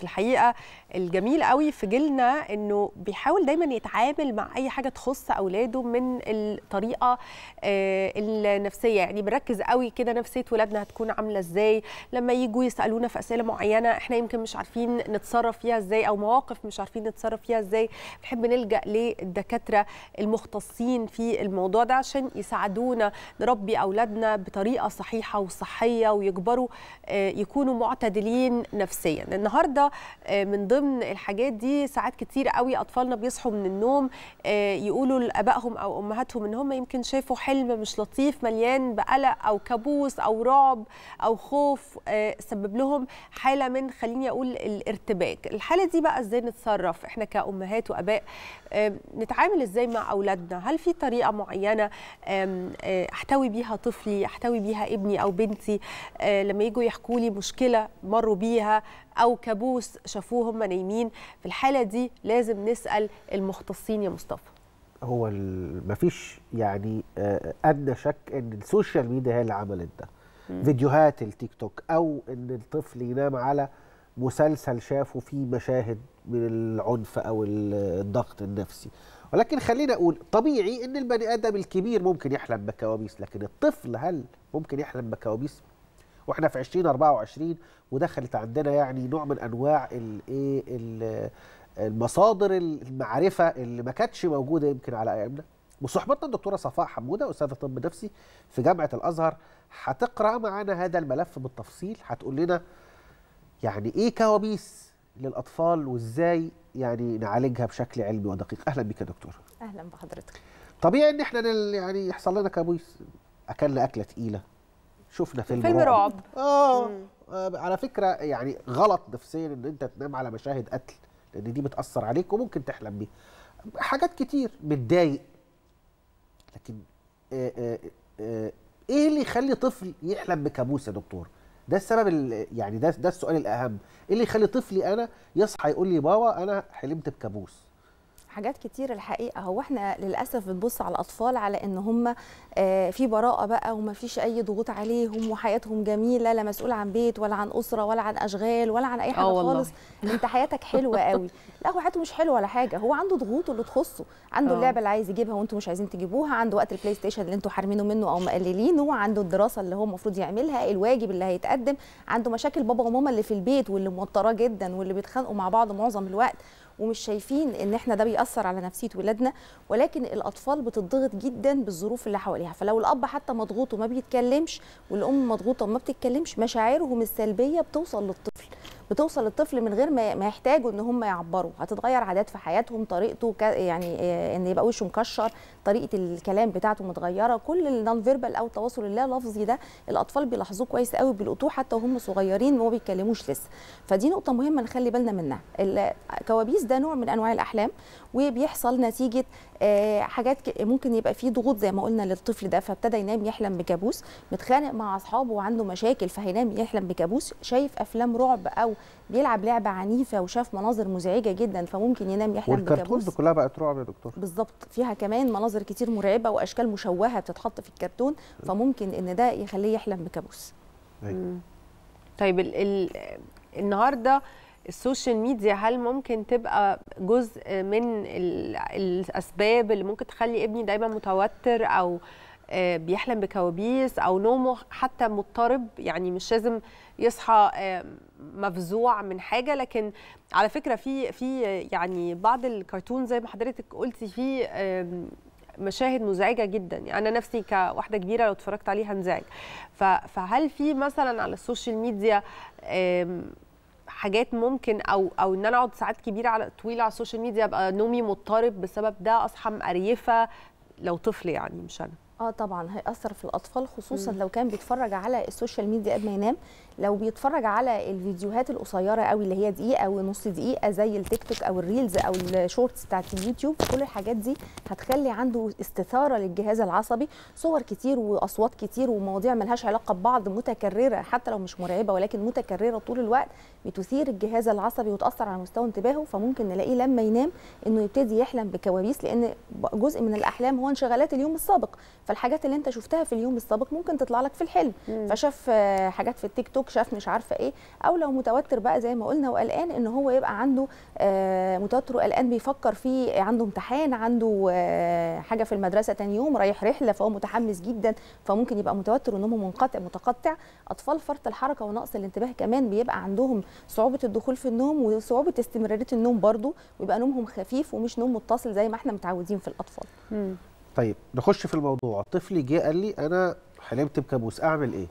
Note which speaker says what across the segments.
Speaker 1: في الحقيقه الجميل قوي في جيلنا انه بيحاول دايما يتعامل مع اي حاجه تخص اولاده من الطريقه آه، النفسيه يعني بنركز قوي كده نفسيه ولادنا هتكون عامله ازاي لما يجوا يسالونا في اسئله معينه احنا يمكن مش عارفين نتصرف فيها ازاي او مواقف مش عارفين نتصرف فيها ازاي بنحب نلجا للدكاتره المختصين في الموضوع ده عشان يساعدونا نربي اولادنا بطريقه صحيحه وصحيه ويكبروا آه، يكونوا معتدلين نفسيا النهارده آه، من ضمن الحاجات دي ساعات كتير قوي اطفالنا بيصحوا من النوم آه، يقولوا لابائهم او امهاتهم ان هم يمكن شافوا حلم مش لطيف مليان بقلق او كابوس او رعب او خوف آه، سبب لهم حاله من خليني اقول الارتباك الحاله دي بقى ازاي نتصرف احنا كامهات واباء نتعامل ازاي مع اولادنا هل في طريقه معينه آه، احتوي بيها طفلي احتوي بيها ابني او بنتي آه، لما يجوا يحكوا لي مشكله مروا بيها او كابوس شافوه هم نايمين في الحاله دي لازم نسال المختصين يا مصطفى
Speaker 2: هو مفيش يعني آه، ادنى شك ان السوشيال ميديا هي اللي عملت ده فيديوهات التيك توك او ان الطفل ينام على مسلسل شافوا فيه مشاهد من العنف او الضغط النفسي ولكن خلينا اقول طبيعي ان البني ادم الكبير ممكن يحلم بكوابيس لكن الطفل هل ممكن يحلم بكوابيس واحنا في 2024 ودخلت عندنا يعني نوع من انواع الايه المصادر المعرفه اللي ما كانتش موجوده يمكن على ايامنا وصحبتنا الدكتوره صفاء حموده استاذه طب نفسي في جامعه الازهر هتقرا معانا هذا الملف بالتفصيل هتقول لنا يعني ايه كوابيس للاطفال وازاي يعني نعالجها بشكل علمي ودقيق اهلا بك يا دكتور اهلا بحضرتك طبيعي ان احنا يعني يحصل لنا كوابيس اكلنا اكله تقيله شفنا فيلم, فيلم رعب, آه. اه علي فكره يعني غلط نفسيا ان انت تنام على مشاهد قتل لان دي بتاثر عليك وممكن تحلم بيها حاجات كتير متضايق لكن آآ آه، آآ آه، آآ ايه اللي يخلي طفل يحلم بكابوس يا دكتور ده السبب يعني ده ده السؤال الاهم ايه اللي يخلي طفلي انا يصحى يقول لي بابا انا حلمت بكابوس
Speaker 3: في حاجات كتير الحقيقه هو احنا للاسف بنبص على الاطفال على ان هم آه، في براءه بقى وما فيش اي ضغوط عليهم وحياتهم جميله لا مسؤول عن بيت ولا عن اسره ولا عن اشغال ولا عن اي آه، حاجه خالص انت حياتك حلوه قوي لا هو حياته مش حلوه ولا حاجه هو عنده ضغوط اللي تخصه عنده آه. اللعبه اللي عايز يجيبها وانتم مش عايزين تجيبوها عنده وقت البلاي ستيشن اللي انتم حارمينه منه او مقللينه عنده الدراسه اللي هو المفروض يعملها الواجب اللي هيتقدم عنده مشاكل بابا وماما اللي في البيت واللي موتراه جدا واللي بيتخانقوا مع بعض معظم الوقت ومش شايفين ان احنا ده بيأثر على نفسيه ولادنا ولكن الاطفال بتضغط جدا بالظروف اللي حواليها فلو الاب حتى مضغوط وما بيتكلمش والام مضغوطه وما بتتكلمش مشاعرهم السلبيه بتوصل للطفل بتوصل للطفل من غير ما يحتاجوا ان هم يعبروا هتتغير عادات في حياتهم طريقته يعني آه، ان يبقى وشه مكشر طريقه الكلام بتاعته متغيره كل النون فيربال او التواصل اللا لفظي ده الاطفال بيلاحظوه كويس قوي بيلقطوه حتى وهم صغيرين وما بيتكلموش لسه فدي نقطه مهمه نخلي بالنا منها الكوابيس ده نوع من انواع الاحلام وبيحصل نتيجه آه، حاجات ممكن يبقى فيه ضغوط زي ما قلنا للطفل ده فابتدى ينام يحلم بكابوس متخانق مع اصحابه وعنده مشاكل فهينام يحلم بكابوس شايف افلام رعب او بيلعب لعبه عنيفه وشاف مناظر مزعجه جدا فممكن ينام يحلم بكابوس والكرتون دي
Speaker 2: كلها بقت رعب يا دكتور
Speaker 3: بالظبط فيها كمان مناظر كتير مرعبه واشكال مشوهه بتتحط في الكرتون فممكن ان ده يخليه يحلم بكابوس أيوة. طيب ال ال النهارده
Speaker 1: السوشيال ميديا هل ممكن تبقى جزء من الاسباب اللي ممكن تخلي ابني دايما متوتر او آه، بيحلم بكوابيس او نومه حتى مضطرب يعني مش لازم يصحى آه، مفزوع من حاجه لكن على فكره في في يعني بعض الكرتون زي ما حضرتك قلتي في مشاهد مزعجه جدا يعني انا نفسي كواحده كبيره لو اتفرجت عليها انزعج فهل في مثلا على السوشيال ميديا حاجات ممكن او او ان انا اقعد ساعات كبيره على طويله على السوشيال ميديا ابقى نومي مضطرب بسبب ده اصحى مقريفه لو طفل يعني مش انا
Speaker 3: اه طبعا هيأثر في الأطفال خصوصا م. لو كان بيتفرج على السوشيال ميديا قبل ما ينام لو بيتفرج على الفيديوهات القصيره قوي اللي هي دقيقه ونص دقيقه زي التيك توك او الريلز او الشورتس بتاعت اليوتيوب كل الحاجات دي هتخلي عنده استثاره للجهاز العصبي صور كتير واصوات كتير ومواضيع ملهاش علاقه ببعض متكرره حتى لو مش مرعبه ولكن متكرره طول الوقت بتثير الجهاز العصبي وتاثر على مستوى انتباهه فممكن نلاقيه لما ينام انه يبتدي يحلم بكوابيس لان جزء من الاحلام هو انشغالات اليوم السابق فالحاجات اللي انت شفتها في اليوم السابق ممكن تطلع لك في الحلم فشاف حاجات في التيك توك استكشاف مش عارفه ايه او لو متوتر بقى زي ما قلنا وقلقان ان هو يبقى عنده آه، متوتر وقلقان بيفكر في عنده امتحان عنده آه، حاجه في المدرسه تاني يوم رايح رحله فهو متحمس جدا فممكن يبقى متوتر ونومه منقطع متقطع اطفال فرط الحركه ونقص الانتباه كمان بيبقى عندهم صعوبه الدخول في النوم وصعوبه استمراريه النوم برضو ويبقى نومهم خفيف ومش نوم متصل زي ما احنا متعودين في الاطفال
Speaker 2: طيب نخش في الموضوع طفلي جه قال لي انا حلمت بكابوس اعمل ايه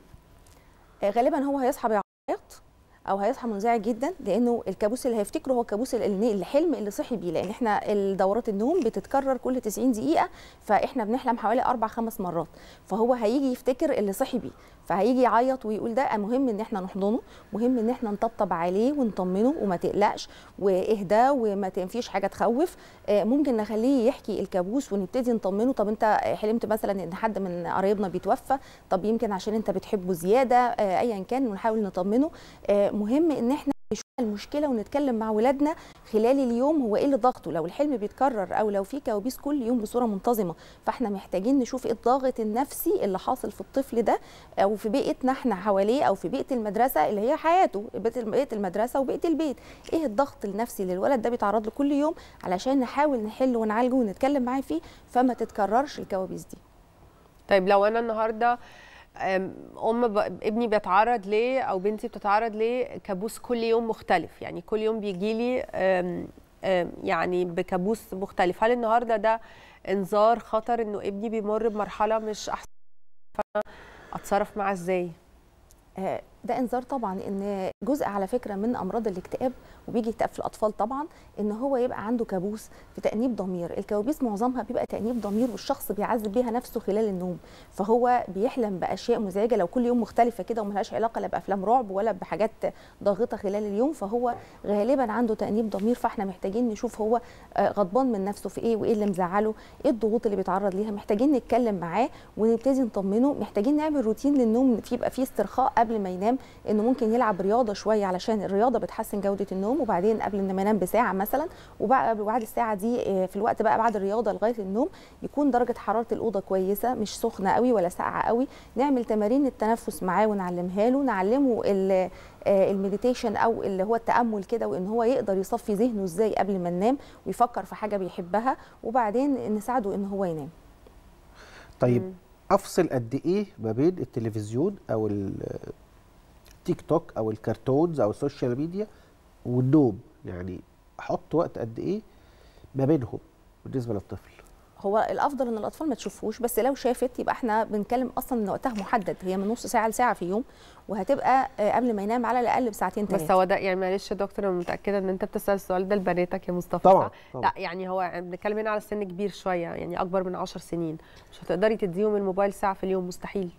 Speaker 3: آه، غالبا هو هيصحى بيعيط او هيصحى منزعج جدا لانه الكابوس اللي هيفتكره هو كابوس الحلم اللي صحي بيه لان احنا دورات النوم بتتكرر كل 90 دقيقه فاحنا بنحلم حوالي اربع خمس مرات فهو هيجي يفتكر اللي صحي بيه فهيجي يعيط ويقول ده مهم ان احنا نحضنه مهم ان احنا نطبطب عليه ونطمنه وما تقلقش واهدى وما تنفيش حاجه تخوف آه، ممكن نخليه يحكي الكابوس ونبتدي نطمنه طب انت حلمت مثلا ان حد من قرايبنا بيتوفى طب يمكن عشان انت بتحبه زياده آه، ايا كان ونحاول نطمنه آه، مهم ان احنا المشكله ونتكلم مع ولادنا خلال اليوم هو ايه اللي ضغطه لو الحلم بيتكرر او لو في كوابيس كل يوم بصوره منتظمه فاحنا محتاجين نشوف ايه الضاغط النفسي اللي حاصل في الطفل ده او في بيئتنا احنا حواليه او في بيئه المدرسه اللي هي حياته بيئه المدرسه وبيئه البيت ايه الضغط النفسي اللي الولد ده بيتعرض له كل يوم علشان نحاول نحل ونعالجه ونتكلم معاه فيه فما تتكررش الكوابيس دي طيب لو انا النهارده ام
Speaker 1: ابني بيتعرض ليه او بنتي بتتعرض ليه كابوس كل يوم مختلف يعني كل يوم بيجي لي أم... أم... يعني بكابوس مختلف هل النهارده ده انذار خطر انه ابني بيمر بمرحله مش احسن اتصرف معاه ازاي
Speaker 3: أه، ده انذار طبعا ان جزء على فكره من امراض الاكتئاب وبيجي اكتئاب في الاطفال طبعا ان هو يبقى عنده كابوس في تانيب ضمير الكوابيس معظمها بيبقى تانيب ضمير والشخص بيعذب بيها نفسه خلال النوم فهو بيحلم باشياء مزعجه لو كل يوم مختلفه كده وملهاش علاقه لا بافلام رعب ولا بحاجات ضاغطه خلال اليوم فهو غالبا عنده تانيب ضمير فاحنا محتاجين نشوف هو آه، غضبان من نفسه في ايه وايه اللي مزعله ايه الضغوط اللي بيتعرض ليها محتاجين نتكلم معاه ونبتدي نطمنه محتاجين نعمل روتين للنوم يبقى فيه استرخاء قبل ما ينام ينام انه ممكن يلعب رياضه شويه علشان الرياضه بتحسن جوده النوم وبعدين قبل ما انام بساعه مثلا وبعد الساعه دي آه، في الوقت بقى بعد الرياضه لغايه النوم يكون درجه حراره الاوضه كويسه مش سخنه قوي ولا ساقعه قوي نعمل تمارين التنفس معاه ونعلمها له نعلمه آه، المديتيشن او اللي هو التامل كده وان هو يقدر يصفي ذهنه ازاي قبل ما ننام ويفكر في حاجه بيحبها وبعدين نساعده ان هو ينام
Speaker 2: طيب افصل قد ايه ما بين التلفزيون او التيك توك او الكرتونز او السوشيال ميديا والنوم يعني احط وقت قد ايه ما بينهم بالنسبه للطفل
Speaker 3: هو الافضل ان الاطفال ما تشوفوش بس لو شافت يبقى احنا بنتكلم اصلا ان وقتها محدد هي من نص ساعه لساعه في يوم وهتبقى آه، قبل ما ينام على الاقل بساعتين ثلاثه بس هو ده يعني معلش يا دكتور انا متاكده
Speaker 1: ان انت بتسال السؤال ده لبناتك يا مصطفى طبعا, طبعا. لا يعني هو بنتكلم هنا على سن كبير شويه يعني
Speaker 3: اكبر من 10 سنين مش هتقدري تديهم الموبايل ساعه في اليوم مستحيل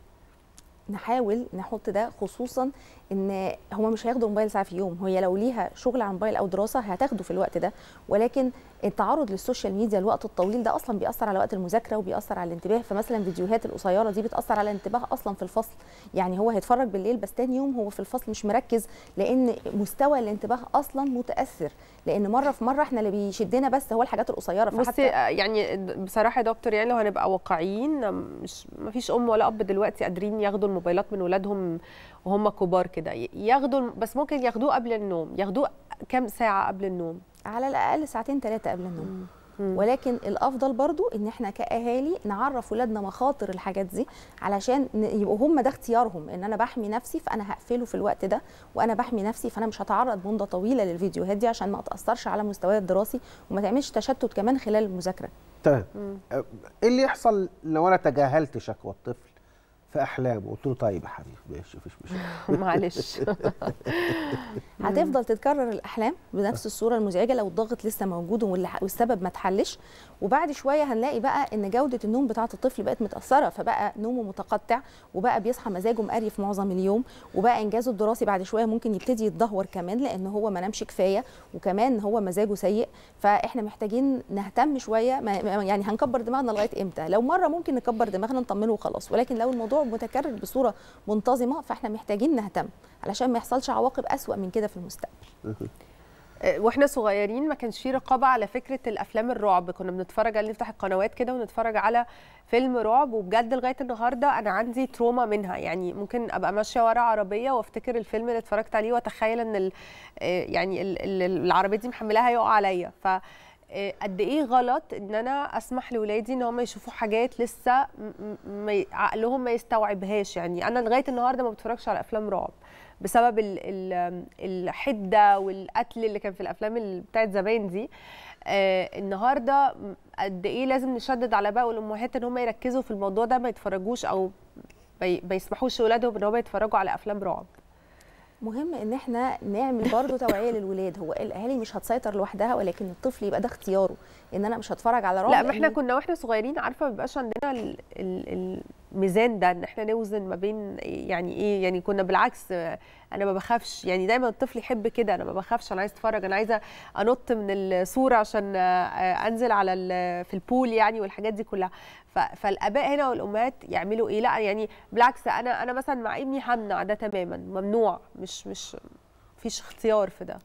Speaker 3: نحاول نحط ده خصوصا ان هما مش هياخدوا موبايل ساعه في يوم هي لو ليها شغل على موبايل او دراسه هتاخده في الوقت ده ولكن التعرض للسوشيال ميديا الوقت الطويل ده اصلا بيأثر على وقت المذاكره وبيأثر على الانتباه فمثلا فيديوهات القصيره دي بتأثر على الانتباه اصلا في الفصل يعني هو هيتفرج بالليل بس تاني يوم هو في الفصل مش مركز لان مستوى الانتباه اصلا متأثر لان مره في مره احنا اللي بيشدنا بس هو الحاجات القصيره فحتى بس آه، يعني بصراحه
Speaker 1: يا دكتور يعني لو هنبقى واقعيين مش مفيش ام ولا اب دلوقتي قادرين ياخدوا الموبايلات من ولادهم وهم كبار كده ياخدوا بس ممكن ياخدوه قبل النوم ياخدوه كم
Speaker 3: ساعه قبل النوم على الاقل ساعتين ثلاثه قبل النوم مم. ولكن الافضل برضو ان احنا كاهالي نعرف ولادنا مخاطر الحاجات دي علشان يبقوا هم ده اختيارهم ان انا بحمي نفسي فانا هقفله في الوقت ده وانا بحمي نفسي فانا مش هتعرض مده طويله للفيديوهات دي عشان ما اتاثرش على مستواي الدراسي وما تعملش تشتت كمان خلال المذاكره
Speaker 2: تمام ايه اللي يحصل لو انا تجاهلت شكوى الطفل في احلامه قلت له طيب يا حبيبي
Speaker 1: ماشي مفيش مشكله معلش
Speaker 3: هتفضل تتكرر الاحلام بنفس الصوره المزعجه لو الضغط لسه موجود والسبب ما اتحلش وبعد شويه هنلاقي بقى ان جوده النوم بتاعه الطفل بقت متاثره فبقى نومه متقطع وبقى بيصحى مزاجه مقريف معظم اليوم وبقى انجازه الدراسي بعد شويه ممكن يبتدي يتدهور كمان لان هو ما نامش كفايه وكمان هو مزاجه سيء فاحنا محتاجين نهتم شويه يعني هنكبر دماغنا لغايه امتى لو مره ممكن نكبر دماغنا نطمنه وخلاص ولكن لو الموضوع الموضوع متكرر بصوره منتظمه فاحنا محتاجين نهتم علشان ما يحصلش عواقب اسوا من كده في المستقبل
Speaker 1: أه، واحنا صغيرين ما كانش في رقابه على فكره الافلام الرعب كنا بنتفرج على نفتح القنوات كده ونتفرج على فيلم رعب وبجد لغايه النهارده انا عندي تروما منها يعني ممكن ابقى ماشيه ورا عربيه وافتكر الفيلم اللي اتفرجت عليه واتخيل ان أه، يعني العربيه دي محملاها يقع عليا ف آه، قد ايه غلط ان انا اسمح لاولادي ان هم يشوفوا حاجات لسه عقلهم ما يستوعبهاش يعني انا لغايه النهارده ما بتفرجش على افلام رعب بسبب ال ال الحده والقتل اللي كان في الافلام بتاعت زمان دي آه النهارده قد ايه لازم نشدد على بقى الامهات ان هم يركزوا في الموضوع ده ما يتفرجوش او ما يسمحوش لاولادهم ان هم يتفرجوا على افلام رعب
Speaker 3: مهم ان احنا نعمل برضو توعيه للولاد هو الاهالي مش هتسيطر لوحدها ولكن الطفل يبقى ده اختياره ان انا مش هتفرج على رعب لا ما احنا كنا واحنا صغيرين
Speaker 1: عارفه ما بيبقاش عندنا ال ال ميزان ده ان احنا نوزن ما بين يعني ايه يعني كنا بالعكس انا ما بخافش يعني دايما الطفل يحب كده انا ما بخافش انا عايز اتفرج انا عايزه انط من الصوره عشان آه، انزل على في البول يعني والحاجات دي كلها فالاباء هنا والامهات يعملوا ايه لا يعني بالعكس انا انا مثلا مع ابني
Speaker 3: همنع ده تماما ممنوع مش مش فيش اختيار في ده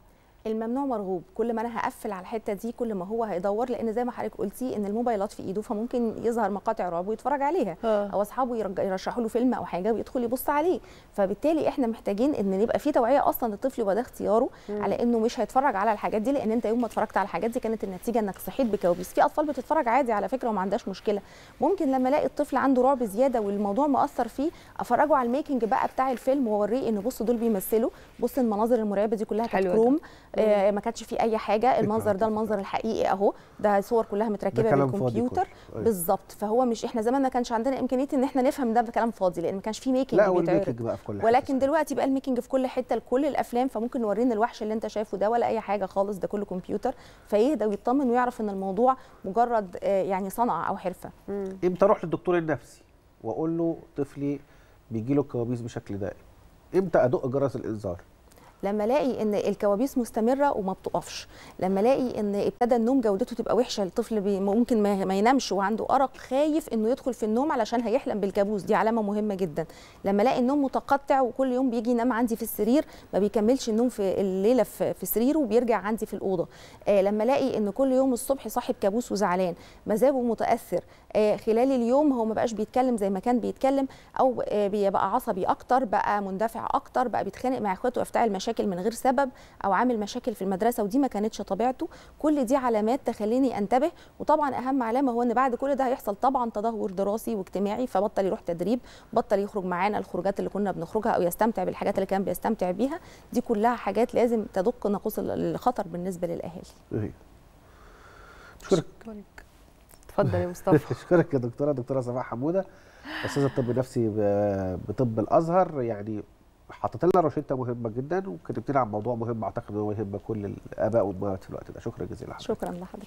Speaker 3: الممنوع مرغوب كل ما انا هقفل على الحته دي كل ما هو هيدور لان زي ما حضرتك قلتي ان الموبايلات في ايده فممكن يظهر مقاطع رعب ويتفرج عليها أه. او اصحابه يرشحوا له فيلم او حاجه ويدخل يبص عليه فبالتالي احنا محتاجين ان يبقى في توعيه اصلا للطفل وده اختياره م. على انه مش هيتفرج على الحاجات دي لان انت يوم ما اتفرجت على الحاجات دي كانت النتيجه انك صحيت بكوابيس في اطفال بتتفرج عادي على فكره وما عندهاش مشكله ممكن لما الاقي الطفل عنده رعب زياده والموضوع مأثر فيه افرجه على الميكنج بقى بتاع الفيلم واوريه ان بص دول بيمثلوا بص المناظر المرعبه دي كلها كانت كروم آه، ما كانش في اي حاجه المنظر ده المنظر الحقيقي اهو ده صور كلها متركبه بالكمبيوتر طيب. بالظبط فهو مش احنا زمان ما كانش عندنا امكانيه ان احنا نفهم ده بكلام فاضي لان ما كانش في ميكنج لا بقى في كل حاجة. ولكن دلوقتي بقى الميكنج في كل حته لكل الافلام فممكن نورينا الوحش اللي انت شايفه ده ولا اي حاجه خالص ده كله كمبيوتر فيهدى ويطمن ويعرف ان الموضوع مجرد آه، يعني صنعه او حرفه امتى
Speaker 2: اروح للدكتور النفسي واقول له طفلي بيجي له الكوابيس بشكل دائم امتى ادق جرس الانذار
Speaker 3: لما الاقي ان الكوابيس مستمره وما بتقفش لما الاقي ان ابتدى النوم جودته تبقى وحشه الطفل ممكن ما ينامش وعنده ارق خايف انه يدخل في النوم علشان هيحلم بالكابوس دي علامه مهمه جدا لما الاقي النوم متقطع وكل يوم بيجي ينام عندي في السرير ما بيكملش النوم في الليله في سريره وبيرجع عندي في الاوضه آه لما الاقي ان كل يوم الصبح صاحب كابوس وزعلان مزاجه متاثر آه خلال اليوم هو ما بقاش بيتكلم زي ما كان بيتكلم او آه بيبقى عصبي اكتر بقى مندفع اكتر بقى بيتخانق مع اخواته ويفتعل مشاكل مشاكل من غير سبب او عامل مشاكل في المدرسه ودي ما كانتش طبيعته كل دي علامات تخليني انتبه وطبعا اهم علامه هو ان بعد كل ده هيحصل طبعا تدهور دراسي واجتماعي فبطل يروح تدريب بطل يخرج معانا الخروجات اللي كنا بنخرجها او يستمتع بالحاجات اللي كان بيستمتع بيها دي كلها حاجات لازم تدق ناقوس الخطر بالنسبه للاهالي اشكرك إيه. اتفضل يا مصطفى
Speaker 2: اشكرك يا دكتوره دكتوره صباح حموده استاذه الطب النفسي بطب الازهر يعني حطيت لنا روشته مهمه جدا وكتبت لنا عن موضوع مهم اعتقد انه يهم كل الاباء والامهات في الوقت ده شكرا جزيلا حضرتك
Speaker 3: شكرا لحضرتك